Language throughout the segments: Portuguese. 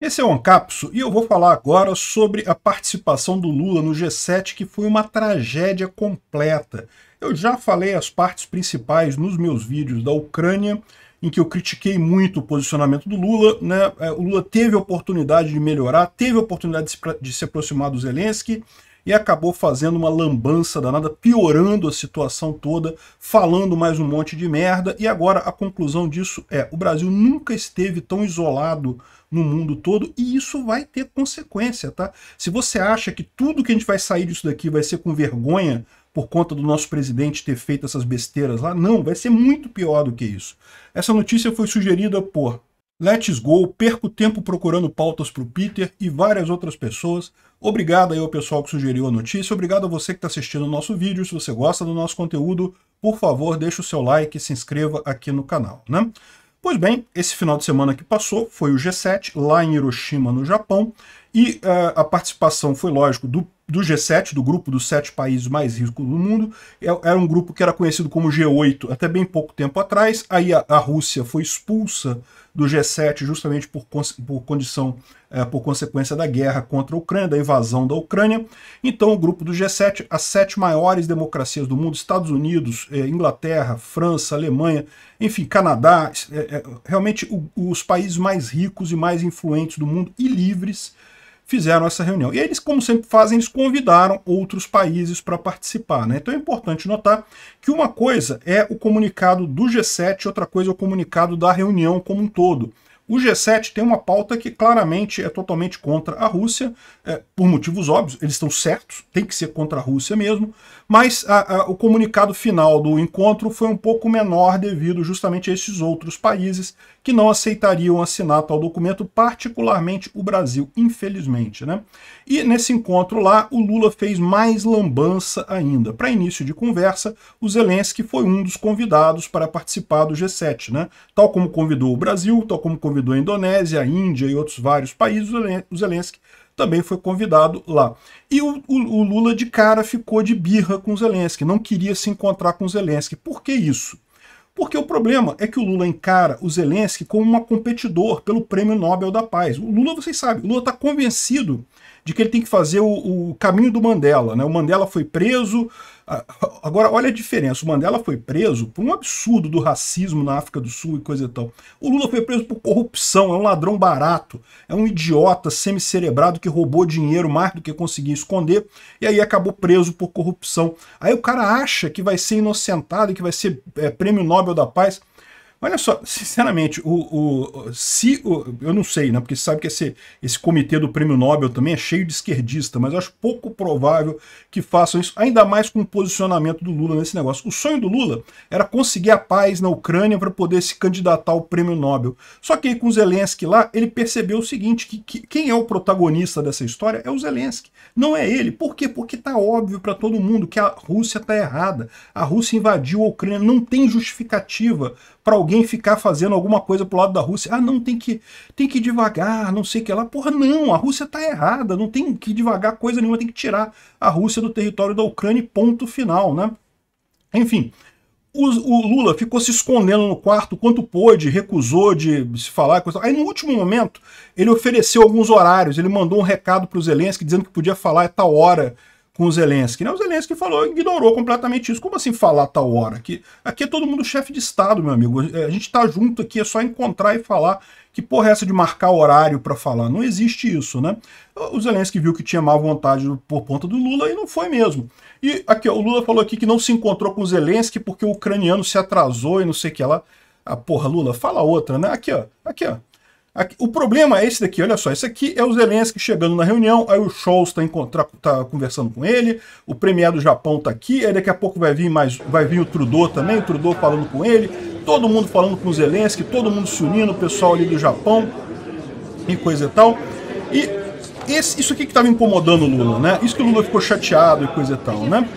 Esse é o Ancapso e eu vou falar agora sobre a participação do Lula no G7, que foi uma tragédia completa. Eu já falei as partes principais nos meus vídeos da Ucrânia, em que eu critiquei muito o posicionamento do Lula. Né? É, o Lula teve a oportunidade de melhorar, teve a oportunidade de se aproximar do Zelensky, e acabou fazendo uma lambança danada, piorando a situação toda, falando mais um monte de merda. E agora a conclusão disso é: o Brasil nunca esteve tão isolado no mundo todo e isso vai ter consequência, tá? Se você acha que tudo que a gente vai sair disso daqui vai ser com vergonha por conta do nosso presidente ter feito essas besteiras lá, não, vai ser muito pior do que isso. Essa notícia foi sugerida por Let's Go, perco tempo procurando pautas para o Peter e várias outras pessoas. Obrigado aí ao pessoal que sugeriu a notícia, obrigado a você que está assistindo o nosso vídeo. Se você gosta do nosso conteúdo, por favor, deixe o seu like e se inscreva aqui no canal, né? Pois bem, esse final de semana que passou foi o G7, lá em Hiroshima, no Japão, e uh, a participação foi, lógico, do, do, G7, do grupo dos sete países mais ricos do mundo. É, era um grupo que era conhecido como G8 até bem pouco tempo atrás, aí a, a Rússia foi expulsa do G7 justamente por, por condição, é, por consequência da guerra contra a Ucrânia, da invasão da Ucrânia. Então, o grupo do G7, as sete maiores democracias do mundo, Estados Unidos, é, Inglaterra, França, Alemanha, enfim, Canadá, eh, realmente o, os países mais ricos e mais influentes do mundo e livres, fizeram essa reunião. E eles, como sempre fazem, eles convidaram outros países para participar. Né? Então é importante notar que uma coisa é o comunicado do G7, outra coisa é o comunicado da reunião como um todo. O G7 tem uma pauta que claramente é totalmente contra a Rússia, é, por motivos óbvios, eles estão certos, tem que ser contra a Rússia mesmo, mas a, a, o comunicado final do encontro foi um pouco menor devido justamente a esses outros países que não aceitariam assinar tal documento, particularmente o Brasil, infelizmente. Né? E nesse encontro lá, o Lula fez mais lambança ainda. Para início de conversa, o Zelensky foi um dos convidados para participar do G7, né? tal como convidou o Brasil, tal como convidou convidou a Indonésia, a Índia e outros vários países, o Zelensky também foi convidado lá. E o, o, o Lula de cara ficou de birra com o Zelensky, não queria se encontrar com o Zelensky. Por que isso? Porque o problema é que o Lula encara o Zelensky como um competidor pelo Prêmio Nobel da Paz. O Lula, vocês sabem, o Lula está convencido de que ele tem que fazer o, o, caminho do Mandela. Né? O Mandela foi preso, Agora, olha a diferença. O Mandela foi preso por um absurdo do racismo na África do Sul e coisa e tal. O Lula foi preso por corrupção, é um ladrão barato, é um idiota semicerebrado que roubou dinheiro mais do que conseguia esconder e aí acabou preso por corrupção. Aí o cara acha que vai ser inocentado e que vai ser é, prêmio Nobel da Paz. Olha só, sinceramente, o, o, se, o, eu não sei, né? Porque você sabe que esse, esse comitê do Prêmio Nobel também é cheio de esquerdista, mas eu acho pouco provável que façam isso, ainda mais com o posicionamento do Lula nesse negócio. O sonho do Lula era conseguir a paz na Ucrânia para poder se candidatar ao Prêmio Nobel. Só que aí com Zelensky lá, ele percebeu o seguinte, que, que quem é o protagonista dessa história é o Zelensky, não é ele. Por quê? Porque tá óbvio para todo mundo que a Rússia tá errada. A Rússia invadiu a Ucrânia, não tem justificativa para alguém alguém ficar fazendo alguma coisa pro lado da Rússia. Ah, não, tem que, tem que ir devagar, não sei o que lá. Porra, não, a Rússia tá errada, não tem que ir devagar coisa nenhuma, tem que tirar a Rússia do território da Ucrânia, ponto final, né? Enfim, o, o, Lula ficou se escondendo no quarto quanto pôde, recusou de se falar. Coisa... Aí, no último momento, ele ofereceu alguns horários, ele mandou um recado para os Zelensky dizendo que podia falar a tal hora com o Zelensky. Né? O Zelensky falou, ignorou completamente isso. Como assim falar tal hora? Aqui, aqui é todo mundo chefe de Estado, meu amigo. É, a gente está junto aqui, é só encontrar e falar. Que porra é essa de marcar horário para falar? Não existe isso, né? O Zelensky viu que tinha má vontade por conta do Lula e não foi mesmo. E aqui, ó, o Lula falou aqui que não se encontrou com o Zelensky porque o ucraniano se atrasou e não sei o que lá. Ah, porra, Lula, fala outra, né? Aqui, ó. Aqui, ó. Aqui, o problema é esse daqui, olha só. Esse aqui é o Zelensky chegando na reunião, aí o Scholz está tá conversando com ele, o premier do Japão está aqui, aí daqui a pouco vai vir, mais, vai vir o Trudeau também, o Trudeau falando com ele, todo mundo falando com o Zelensky, todo mundo se unindo, o pessoal ali do Japão e coisa e tal. E esse, isso aqui que estava incomodando o Lula, né? Isso que o Lula ficou chateado e coisa e tal, né?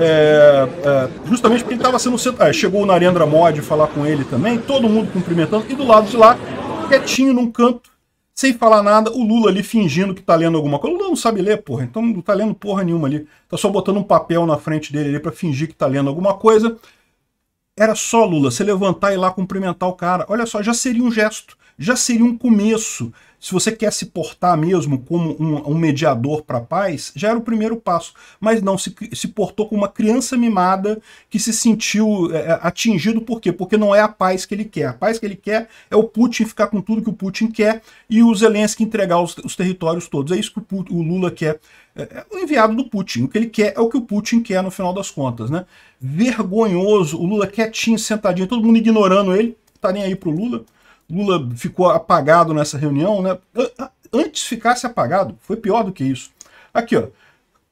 É, é, justamente porque ele estava sendo. Ah, chegou o Narendra Modi falar com ele também, todo mundo cumprimentando, e do lado de lá quietinho num canto, sem falar nada, o Lula ali fingindo que tá lendo alguma coisa. O Lula não sabe ler, porra, então não tá lendo porra nenhuma ali. Tá só botando um papel na frente dele ali pra fingir que tá lendo alguma coisa. Era só, Lula, você levantar e ir lá cumprimentar o cara. Olha só, já seria um gesto, já seria um começo. Se você quer se portar mesmo como um, um mediador para a paz, já era o primeiro passo. Mas não, se, se portou como uma criança mimada que se sentiu é, é, atingido por quê? Porque não é a paz que ele quer. A paz que ele quer é o Putin ficar com tudo que o Putin quer e o Zelensky entregar os, os territórios todos. É isso que o, o Lula quer é, é o enviado do Putin. O que ele quer é o que o Putin quer no final das contas, né? Vergonhoso, o Lula quietinho, sentadinho, todo mundo ignorando ele, tá nem aí pro Lula. Lula ficou apagado nessa reunião, né? Antes ficasse apagado, foi pior do que isso. Aqui, ó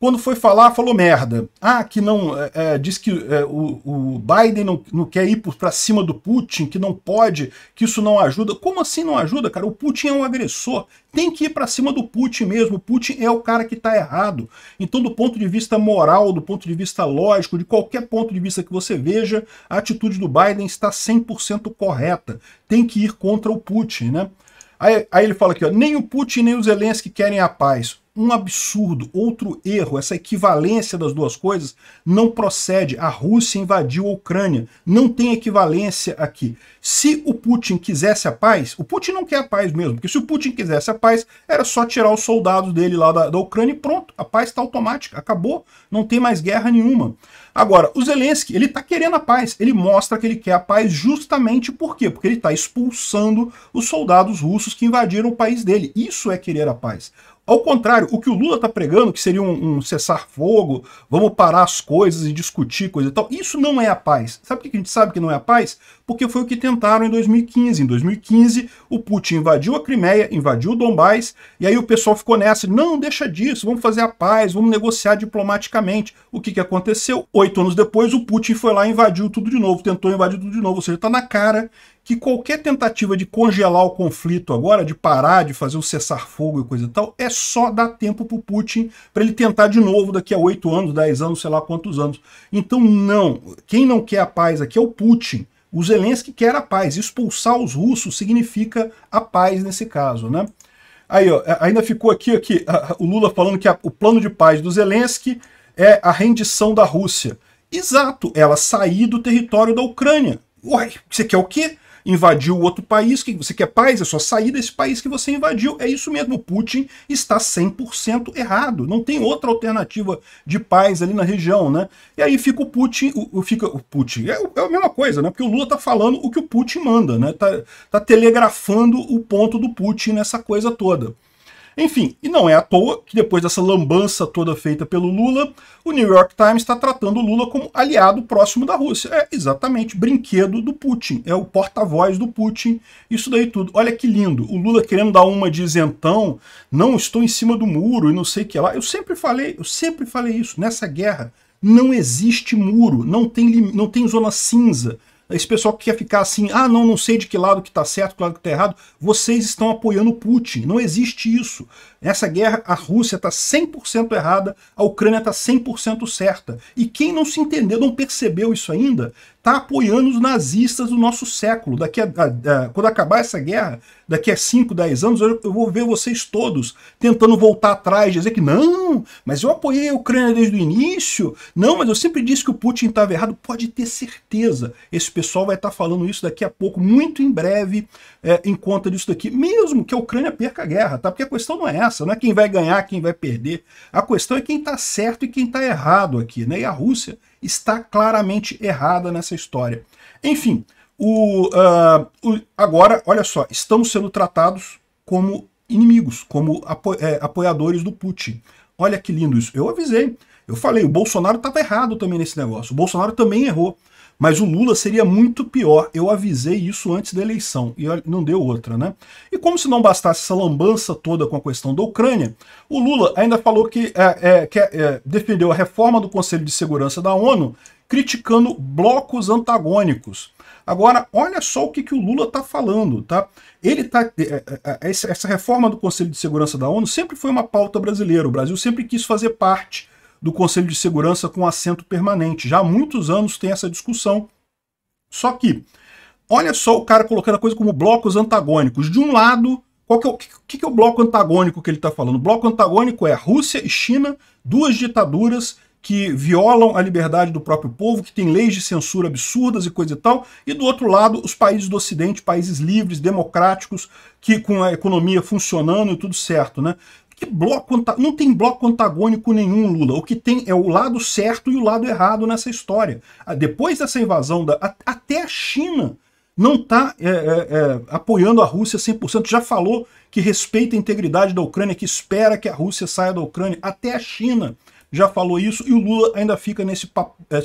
quando foi falar, falou merda. Ah, que não. É, é, diz que é, o, o, Biden não, não quer ir para cima do Putin, que não pode, que isso não ajuda. Como assim não ajuda, cara? O Putin é um agressor. Tem que ir para cima do Putin mesmo. O Putin é o cara que está errado. Então, do ponto de vista moral, do ponto de vista lógico, de qualquer ponto de vista que você veja, a atitude do Biden está 100% correta. Tem que ir contra o Putin, né? Aí, aí ele fala aqui, ó, nem o Putin nem o Zelensky querem a paz um absurdo, outro erro. Essa equivalência das duas coisas não procede. A Rússia invadiu a Ucrânia. Não tem equivalência aqui. Se o Putin quisesse a paz, o Putin não quer a paz mesmo, porque se o Putin quisesse a paz, era só tirar os soldados dele lá da, da Ucrânia e pronto, a paz está automática, acabou, não tem mais guerra nenhuma. Agora, o Zelensky, ele está querendo a paz, ele mostra que ele quer a paz justamente por quê? Porque ele está expulsando os soldados russos que invadiram o país dele. Isso é querer a paz. Ao contrário, o que o Lula está pregando, que seria um, um cessar-fogo, vamos parar as coisas e discutir coisa e tal, isso não é a paz. Sabe por que a gente sabe que não é a paz? Porque foi o que tentaram em 2015. Em 2015, o Putin invadiu a Crimeia, invadiu o Dombás, e aí o pessoal ficou nessa, não, deixa disso, vamos fazer a paz, vamos negociar diplomaticamente. O que, que aconteceu? Oito anos depois, o Putin foi lá e invadiu tudo de novo, tentou invadir tudo de novo, ou seja, está na cara que qualquer tentativa de congelar o conflito agora, de parar, de fazer o cessar-fogo e coisa e tal, é só dar tempo para o Putin para ele tentar de novo daqui a oito anos, dez anos, sei lá quantos anos. Então, não. Quem não quer a paz aqui é o Putin. O Zelensky quer a paz. Expulsar os russos significa a paz nesse caso, né? Aí, ó, ainda ficou aqui, aqui o Lula falando que a, o plano de paz do Zelensky é a rendição da Rússia. Exato, ela sair do território da Ucrânia. Uai, você quer o quê? invadiu outro país, que você quer paz, é só sair desse país que você invadiu. É isso mesmo, o Putin está 100% errado. Não tem outra alternativa de paz ali na região, né? E aí fica o Putin, o, fica o Putin. É, é a mesma coisa, né? Porque o Lula tá falando o que o Putin manda, né? Tá, tá telegrafando o ponto do Putin nessa coisa toda. Enfim, e não é à toa que depois dessa lambança toda feita pelo Lula, o New York Times está tratando o Lula como aliado próximo da Rússia. É exatamente brinquedo do Putin, é o porta-voz do Putin, isso daí tudo. Olha que lindo, o Lula querendo dar uma de isentão, não estou em cima do muro e não sei o que lá. Eu sempre falei, eu sempre falei isso, nessa guerra não existe muro, não tem, não tem zona cinza, esse pessoal que quer ficar assim, ah, não, não sei de que lado que está certo, que lado que está errado, vocês estão apoiando o Putin. Não existe isso. Nessa guerra, a Rússia está 100% errada, a Ucrânia está 100% certa. E quem não se entendeu, não percebeu isso ainda, está apoiando os nazistas do nosso século. Daqui a, a, a, quando acabar essa guerra, daqui a 5, 10 anos, eu, eu, vou ver vocês todos tentando voltar atrás, dizer que não, mas eu apoiei a Ucrânia desde o início, não, mas eu sempre disse que o Putin estava errado. Pode ter certeza, esse pessoal vai estar tá falando isso daqui a pouco, muito em breve, é, em conta disso daqui. Mesmo que a Ucrânia perca a guerra, tá? Porque a questão não é essa, não é quem vai ganhar, quem vai perder. A questão é quem está certo e quem está errado aqui, né? E a Rússia está claramente errada nessa história. Enfim, o, uh, o, agora, olha só, estamos sendo tratados como inimigos, como apo, é, apoiadores do Putin. Olha que lindo isso. Eu avisei, eu falei, o Bolsonaro estava errado também nesse negócio. O Bolsonaro também errou. Mas o Lula seria muito pior. Eu avisei isso antes da eleição e não deu outra, né? E como se não bastasse essa lambança toda com a questão da Ucrânia, o Lula ainda falou que, é, é, que é, defendeu a reforma do Conselho de Segurança da ONU criticando blocos antagônicos. Agora, olha só o que, que o Lula está falando, tá? Ele tá é, é, é, essa reforma do Conselho de Segurança da ONU sempre foi uma pauta brasileira. O Brasil sempre quis fazer parte do Conselho de Segurança com assento permanente. Já há muitos anos tem essa discussão. Só que, olha só o cara colocando a coisa como blocos antagônicos. De um lado, qual que é o que, que é o bloco antagônico que ele está falando? O bloco antagônico é Rússia e China, duas ditaduras que violam a liberdade do próprio povo, que tem leis de censura absurdas e coisa e tal, e do outro lado, os países do Ocidente, países livres, democráticos, que com a economia funcionando e tudo certo, né? Que bloco não tem bloco antagônico nenhum, Lula. O que tem é o lado certo e o lado errado nessa história. Ah, depois dessa invasão, da, até a China não está é, é, é, apoiando a Rússia 100%. Já falou que respeita a integridade da Ucrânia, que espera que a Rússia saia da Ucrânia. Até a China já falou isso e o Lula ainda fica nesse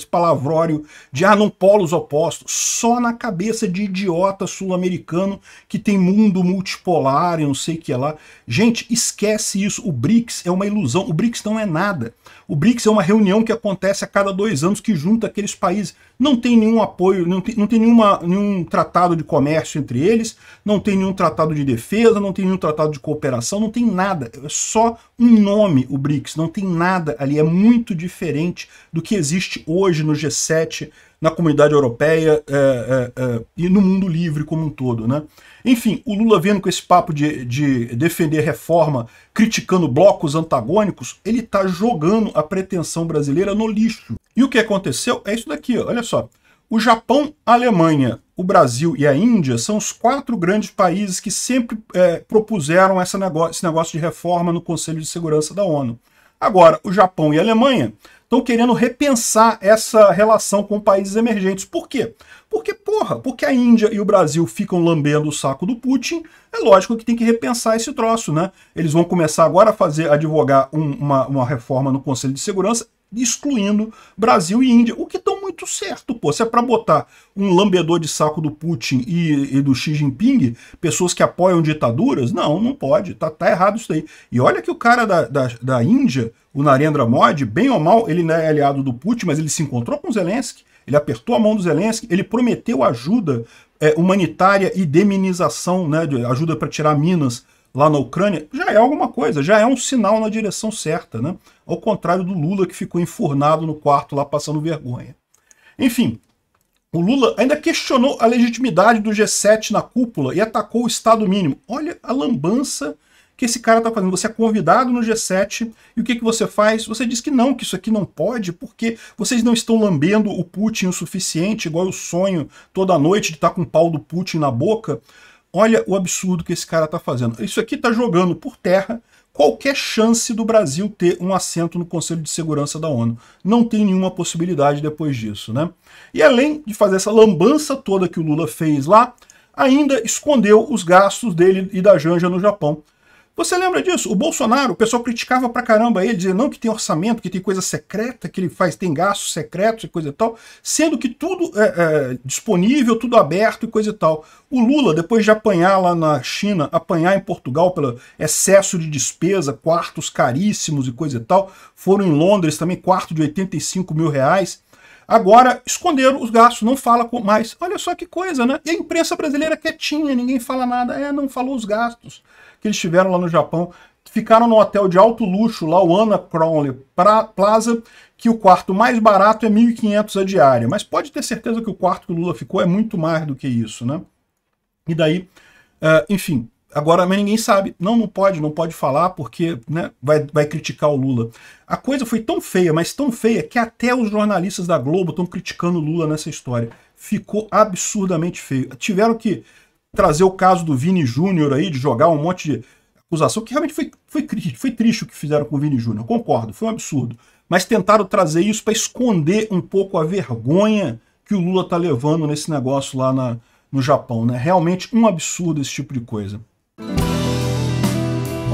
palavrório de ah, não polos opostos, só na cabeça de idiota sul-americano que tem mundo multipolar e não sei o que é lá. Gente, esquece isso. O BRICS é uma ilusão. O BRICS não é nada. O BRICS é uma reunião que acontece a cada dois anos que junta aqueles países. Não tem nenhum apoio, não tem, não tem nenhuma, nenhum tratado de comércio entre eles, não tem nenhum tratado de defesa, não tem nenhum tratado de cooperação, não tem nada. É só um nome o BRICS, não tem nada ali é muito diferente do que existe hoje no G7, na comunidade europeia é, é, é, e no mundo livre como um todo. Né? Enfim, o Lula vendo com esse papo de, de defender reforma, criticando blocos antagônicos, ele está jogando a pretensão brasileira no lixo. E o que aconteceu é isso daqui, olha só. O Japão, a Alemanha, o Brasil e a Índia são os quatro grandes países que sempre é, propuseram negócio, esse negócio de reforma no Conselho de Segurança da ONU. Agora, o Japão e a Alemanha estão querendo repensar essa relação com países emergentes. Por quê? Porque, porra, porque a Índia e o Brasil ficam lambendo o saco do Putin, é lógico que tem que repensar esse troço, né? Eles vão começar agora a fazer, advogar um, uma, uma reforma no Conselho de Segurança excluindo Brasil e Índia, o que dão muito certo, pô. Se é para botar um lambedor de saco do Putin e, e, do Xi Jinping, pessoas que apoiam ditaduras, não, não pode, tá, tá errado isso aí. E olha que o cara da, da, da Índia, o Narendra Modi, bem ou mal, ele não é aliado do Putin, mas ele se encontrou com Zelensky, ele apertou a mão do Zelensky, ele prometeu ajuda é, humanitária e deminização, né, de ajuda para tirar minas lá na Ucrânia, já é alguma coisa, já é um sinal na direção certa, né? Ao contrário do Lula que ficou enfurnado no quarto lá passando vergonha. Enfim, o Lula ainda questionou a legitimidade do G7 na cúpula e atacou o Estado mínimo. Olha a lambança que esse cara está fazendo. Você é convidado no G7 e o que, que você faz? Você diz que não, que isso aqui não pode, porque vocês não estão lambendo o Putin o suficiente, igual o sonho toda noite de estar tá com o pau do Putin na boca. Olha o absurdo que esse cara está fazendo. Isso aqui está jogando por terra qualquer chance do Brasil ter um assento no Conselho de Segurança da ONU. Não tem nenhuma possibilidade depois disso, né? E além de fazer essa lambança toda que o Lula fez lá, ainda escondeu os gastos dele e da Janja no Japão. Você lembra disso? O Bolsonaro, o pessoal criticava pra caramba ele, dizendo não que tem orçamento, que tem coisa secreta, que ele faz, tem gastos secretos e coisa e tal, sendo que tudo é, é, disponível, tudo aberto e coisa e tal. O Lula, depois de apanhar lá na China, apanhar em Portugal pelo excesso de despesa, quartos caríssimos e coisa e tal, foram em Londres também, quarto de 85 mil reais. Agora, esconderam os gastos, não fala mais. Olha só que coisa, né? E a imprensa brasileira quietinha, ninguém fala nada. É, não falou os gastos que eles tiveram lá no Japão. Ficaram no hotel de alto luxo, lá o Ana Crowley Plaza, que o quarto mais barato é 1.500 a diária. Mas pode ter certeza que o quarto que o Lula ficou é muito mais do que isso, né? E daí, uh, enfim, Agora mas ninguém sabe. Não, não pode, não pode falar porque né, vai, vai criticar o Lula. A coisa foi tão feia, mas tão feia, que até os jornalistas da Globo estão criticando o Lula nessa história. Ficou absurdamente feio. Tiveram que trazer o caso do Vini Júnior aí, de jogar um monte de acusação, que realmente foi, foi, foi triste o que fizeram com o Vini Júnior. Concordo, foi um absurdo. Mas tentaram trazer isso para esconder um pouco a vergonha que o Lula tá levando nesse negócio lá na, no Japão. Né? Realmente um absurdo esse tipo de coisa.